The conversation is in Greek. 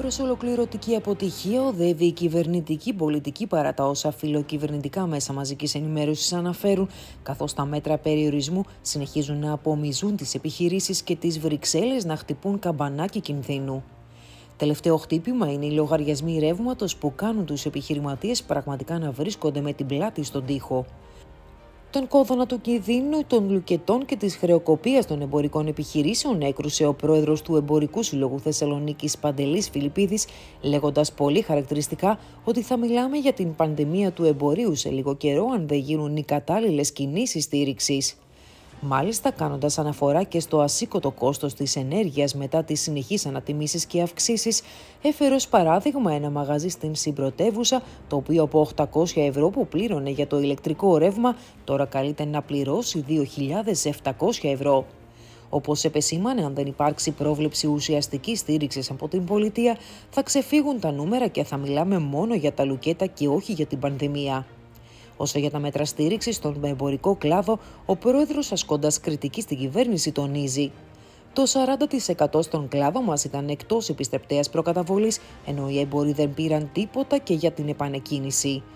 Προς ολοκληρωτική αποτυχία οδεύει η κυβερνητική πολιτική παρά τα όσα φιλοκυβερνητικά μέσα μαζικής ενημέρωσης αναφέρουν, καθώς τα μέτρα περιορισμού συνεχίζουν να απομυζούν τις επιχειρήσεις και τις Βρυξέλλες να χτυπούν καμπανάκι κινδύνου. Τελευταίο χτύπημα είναι οι λογαριασμοί ρεύματος που κάνουν τους επιχειρηματίες πραγματικά να βρίσκονται με την πλάτη στον τοίχο. Τον κόδωνα του κινδύνου των λουκετών και της χρεοκοπίας των εμπορικών επιχειρήσεων έκρουσε ο πρόεδρος του Εμπορικού Συλλόγου Θεσσαλονίκης Παντελής Φιλιππίδης, λέγοντας πολύ χαρακτηριστικά ότι θα μιλάμε για την πανδημία του εμπορίου σε λίγο καιρό αν δεν γίνουν οι κατάλληλες κινήσεις στήριξης μάλιστα κάνοντας αναφορά και στο ασήκωτο κόστος της ενέργειας μετά τις συνεχείς ανατιμήσεις και αυξήσεις, έφερε ως παράδειγμα ένα μαγαζί στην συμπρωτεύουσα, το οποίο από 800 ευρώ που πλήρωνε για το ηλεκτρικό ρεύμα, τώρα καλείται να πληρώσει 2.700 ευρώ. Όπως επεσήμανε, αν δεν υπάρξει πρόβλεψη ουσιαστικής στήριξης από την πολιτεία, θα ξεφύγουν τα νούμερα και θα μιλάμε μόνο για τα λουκέτα και όχι για την πανδημία. Όσο για τα μέτρα στήριξης στον εμπορικό κλάδο, ο πρόεδρος ασκώντας κριτική στην κυβέρνηση τονίζει. Το 40% στον κλάδο μας ήταν εκτός επιστρεπτέας προκαταβολής, ενώ οι έμποροι δεν πήραν τίποτα και για την επανεκκίνηση.